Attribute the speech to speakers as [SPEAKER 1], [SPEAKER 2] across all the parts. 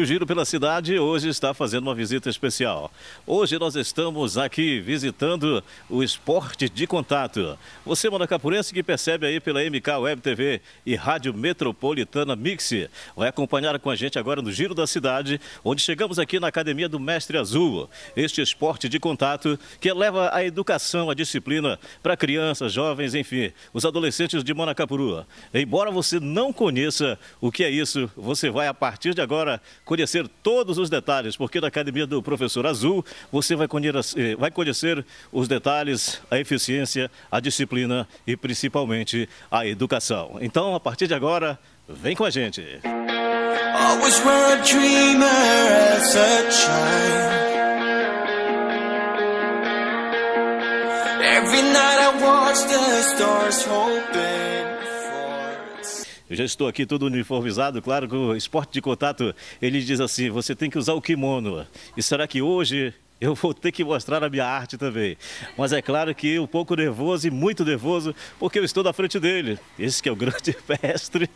[SPEAKER 1] o Giro pela Cidade hoje está fazendo uma visita especial. Hoje nós estamos aqui visitando o esporte de contato. Você, Manacapurense, que percebe aí pela MK Web TV e Rádio Metropolitana Mix, vai acompanhar com a gente agora no Giro da Cidade, onde chegamos aqui na Academia do Mestre Azul. Este esporte de contato que leva a educação, a disciplina para crianças, jovens, enfim, os adolescentes de Manacapuru. Embora você não conheça o que é isso, você vai a partir de agora conhecer todos os detalhes, porque na Academia do Professor Azul você vai conhecer, eh, vai conhecer os detalhes, a eficiência, a disciplina e principalmente a educação. Então, a partir de agora, vem com a gente. Every night I watch the stars hoping eu já estou aqui todo uniformizado, claro que o esporte de contato, ele diz assim, você tem que usar o kimono. E será que hoje eu vou ter que mostrar a minha arte também. Mas é claro que um pouco nervoso e muito nervoso, porque eu estou na frente dele. Esse que é o grande mestre.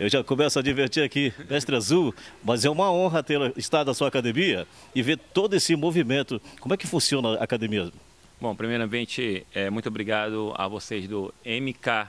[SPEAKER 1] Eu já começo a divertir aqui, mestre Azul, mas é uma honra ter estado na sua academia e ver todo esse movimento. Como é que funciona a academia? Bom, primeiramente, é, muito
[SPEAKER 2] obrigado a vocês do MK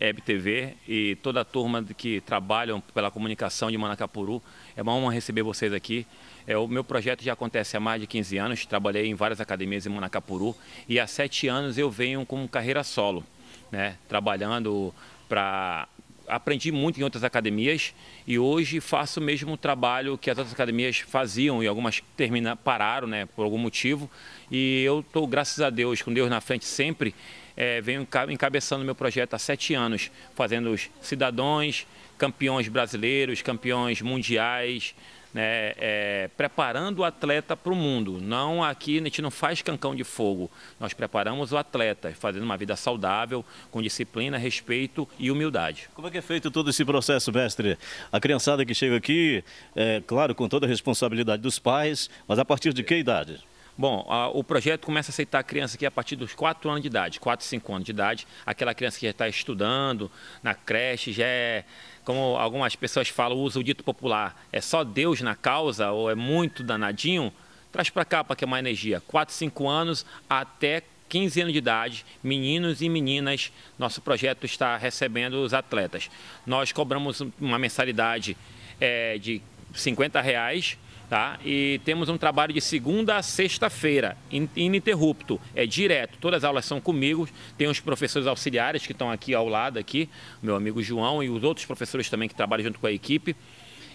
[SPEAKER 2] EBTV e toda a turma que trabalham pela comunicação de Manacapuru. É uma honra receber vocês aqui. É, o meu projeto já acontece há mais de 15 anos, trabalhei em várias academias em Manacapuru e há sete anos eu venho com carreira solo, né? trabalhando para aprendi muito em outras academias e hoje faço o mesmo trabalho que as outras academias faziam e algumas termina, pararam né, por algum motivo. E eu estou, graças a Deus, com Deus na frente sempre é, venho encabeçando meu projeto há sete anos, fazendo os cidadãos, campeões brasileiros, campeões mundiais, né, é, preparando o atleta para o mundo. Não aqui, a gente não faz cancão de fogo, nós preparamos o atleta, fazendo uma vida saudável,
[SPEAKER 1] com disciplina, respeito e humildade. Como é que é feito todo esse processo, mestre? A criançada que chega aqui, é, claro, com toda a responsabilidade dos pais, mas a partir de que idade?
[SPEAKER 2] Bom, a, o projeto começa a aceitar a criança aqui a partir dos 4 anos de idade, 4, 5 anos de idade, aquela criança que já está estudando na creche, já é, como algumas pessoas falam, usa o dito popular, é só Deus na causa ou é muito danadinho, traz para cá para que é uma energia, 4, 5 anos até 15 anos de idade, meninos e meninas, nosso projeto está recebendo os atletas. Nós cobramos uma mensalidade é, de 50 reais Tá? E temos um trabalho de segunda a sexta-feira, ininterrupto, é direto. Todas as aulas são comigo, tem os professores auxiliares que estão aqui ao lado, aqui, meu amigo João e os outros professores também que trabalham junto com a equipe.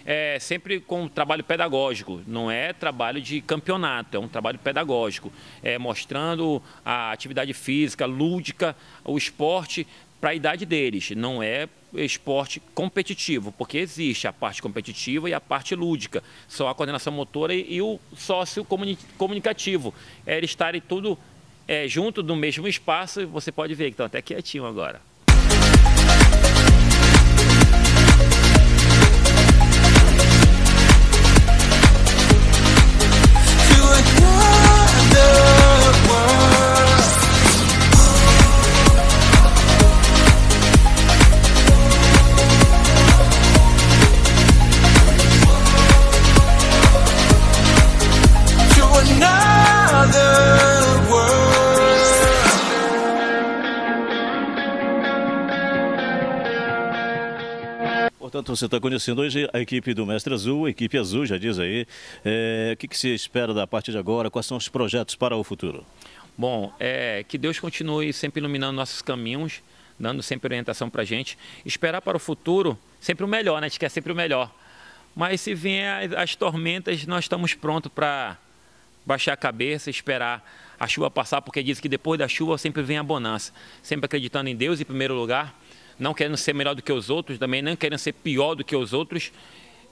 [SPEAKER 2] É sempre com trabalho pedagógico, não é trabalho de campeonato, é um trabalho pedagógico, é mostrando a atividade física, lúdica, o esporte para a idade deles, não é esporte competitivo, porque existe a parte competitiva e a parte lúdica, só a coordenação motora e, e o sócio comuni comunicativo. É eles estarem tudo é, junto no mesmo espaço, você pode ver que estão até quietinho agora.
[SPEAKER 1] Portanto, você está conhecendo hoje a equipe do Mestre Azul, a equipe azul, já diz aí. É, o que, que se espera da partir de agora? Quais são os projetos para o futuro? Bom, é, que Deus continue sempre iluminando nossos caminhos,
[SPEAKER 2] dando sempre orientação para a gente. Esperar para o futuro sempre o melhor, né? A gente quer sempre o melhor. Mas se vier as tormentas, nós estamos prontos para baixar a cabeça, esperar a chuva passar, porque diz que depois da chuva sempre vem a bonança. Sempre acreditando em Deus em primeiro lugar não querendo ser melhor do que os outros, também não querendo ser pior do que os outros,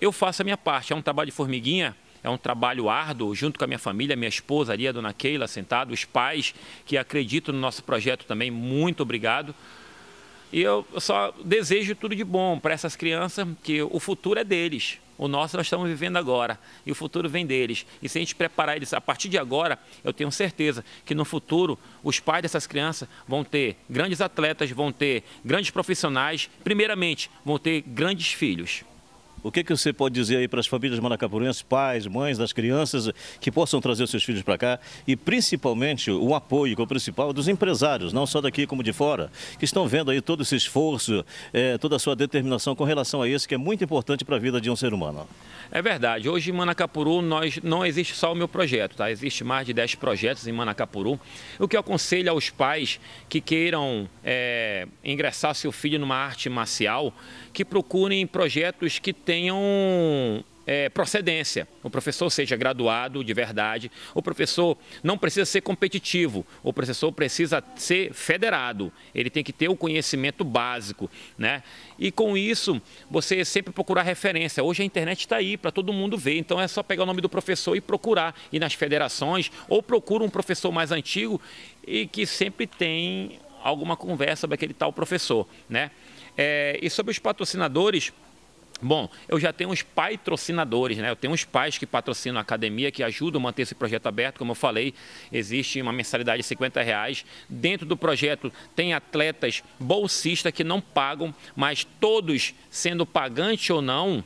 [SPEAKER 2] eu faço a minha parte. É um trabalho de formiguinha, é um trabalho árduo, junto com a minha família, minha esposa ali, a dona Keila, sentada, os pais que acreditam no nosso projeto também, muito obrigado. E eu só desejo tudo de bom para essas crianças, que o futuro é deles. O nosso nós estamos vivendo agora e o futuro vem deles. E se a gente preparar eles a partir de agora, eu tenho certeza que no futuro os pais dessas crianças vão ter grandes atletas, vão ter grandes profissionais, primeiramente, vão ter grandes filhos.
[SPEAKER 1] O que, que você pode dizer aí para as famílias manacapurenses pais, mães das crianças que possam trazer seus filhos para cá e principalmente o apoio, que é o principal, dos empresários, não só daqui como de fora, que estão vendo aí todo esse esforço, é, toda a sua determinação com relação a isso, que é muito importante para a vida de um ser humano.
[SPEAKER 2] É verdade. Hoje em Manacapuru nós, não existe só o meu projeto, tá? Existe mais de 10 projetos em Manacapuru. O que eu aconselho aos pais que queiram é, ingressar seu filho numa arte marcial, que procurem projetos que tenham é, procedência. O professor seja graduado de verdade, o professor não precisa ser competitivo, o professor precisa ser federado, ele tem que ter o conhecimento básico, né? E com isso, você sempre procurar referência. Hoje a internet está aí para todo mundo ver, então é só pegar o nome do professor e procurar. E nas federações, ou procura um professor mais antigo e que sempre tem alguma conversa sobre aquele tal professor, né? É, e sobre os patrocinadores, Bom, eu já tenho uns patrocinadores, né? Eu tenho uns pais que patrocinam a academia, que ajudam a manter esse projeto aberto. Como eu falei, existe uma mensalidade de 50 reais. Dentro do projeto tem atletas bolsistas que não pagam, mas todos, sendo pagante ou não,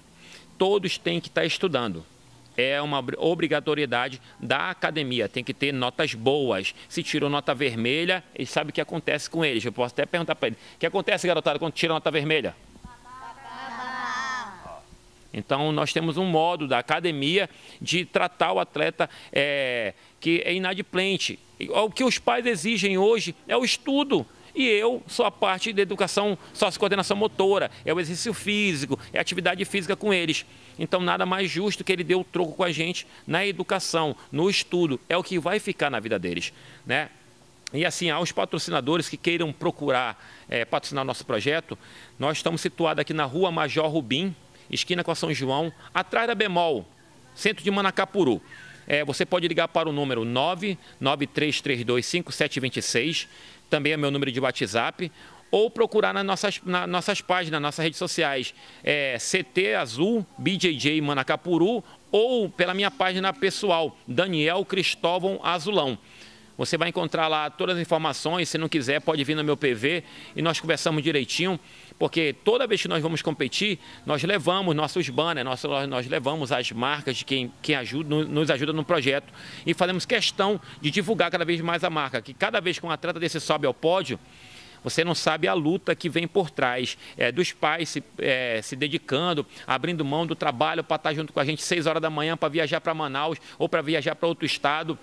[SPEAKER 2] todos têm que estar estudando é uma obrigatoriedade da academia, tem que ter notas boas. Se tirou nota vermelha, ele sabe o que acontece com eles. Eu posso até perguntar para ele: o que acontece, garotada, quando tira nota vermelha? Então, nós temos um modo da academia de tratar o atleta é, que é inadimplente. O que os pais exigem hoje é o estudo. E eu sou a parte da educação coordenação motora, é o exercício físico, é atividade física com eles. Então, nada mais justo que ele dê o troco com a gente na educação, no estudo. É o que vai ficar na vida deles. Né? E assim, aos patrocinadores que queiram procurar é, patrocinar nosso projeto, nós estamos situados aqui na Rua Major Rubim, esquina com a São João, atrás da Bemol, centro de Manacapuru. É, você pode ligar para o número 993325726, também é meu número de WhatsApp, ou procurar nas nossas, nas nossas páginas, nas nossas redes sociais, é, CT Azul, BJJ Manacapuru, ou pela minha página pessoal, Daniel Cristóvão Azulão. Você vai encontrar lá todas as informações. Se não quiser, pode vir no meu PV e nós conversamos direitinho porque toda vez que nós vamos competir, nós levamos nossos banners, nós, nós levamos as marcas de quem, quem ajuda, nos ajuda no projeto e fazemos questão de divulgar cada vez mais a marca, que cada vez que um atleta desse sobe ao pódio, você não sabe a luta que vem por trás é, dos pais se, é, se, dedicando, abrindo mão do trabalho para estar tá junto com a gente seis horas da manhã para viajar para Manaus ou para viajar para outro estado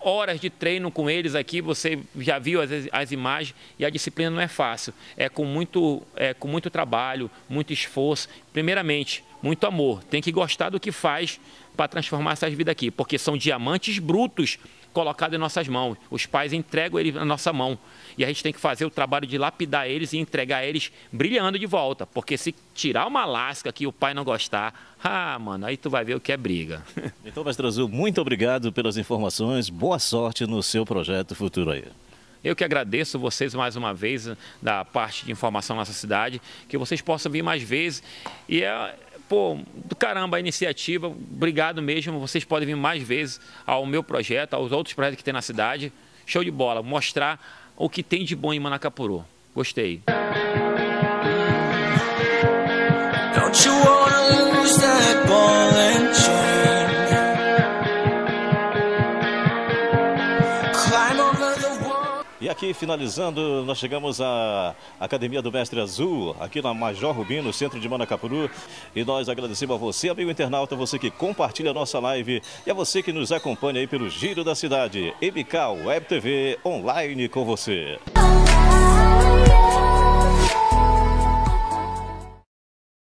[SPEAKER 2] horas de treino com eles aqui, você já viu as, as imagens e a disciplina não é fácil. É com, muito, é com muito trabalho, muito esforço, primeiramente, muito amor. Tem que gostar do que faz para transformar essas vidas aqui, porque são diamantes brutos colocados em nossas mãos. Os pais entregam eles na nossa mão. E a gente tem que fazer o trabalho de lapidar eles e entregar eles brilhando de volta. Porque se tirar uma lasca que o pai não gostar, ah, mano, aí tu vai ver o que é briga.
[SPEAKER 1] Então, Pastrozil, muito obrigado pelas informações. Boa sorte no seu projeto futuro aí.
[SPEAKER 2] Eu que agradeço vocês mais uma vez da parte de informação nessa cidade, que vocês possam vir mais vezes. E é pô, do caramba a iniciativa, obrigado mesmo, vocês podem vir mais vezes ao meu projeto, aos outros projetos que tem na cidade. Show de bola, mostrar o que tem de bom em Manacapuru. Gostei.
[SPEAKER 1] aqui finalizando, nós chegamos à Academia do Mestre Azul, aqui na Major Rubino, centro de Manacapuru. E nós agradecemos a você, amigo internauta, você que compartilha a nossa live e a você que nos acompanha aí pelo Giro da Cidade. MK Web TV, online com você.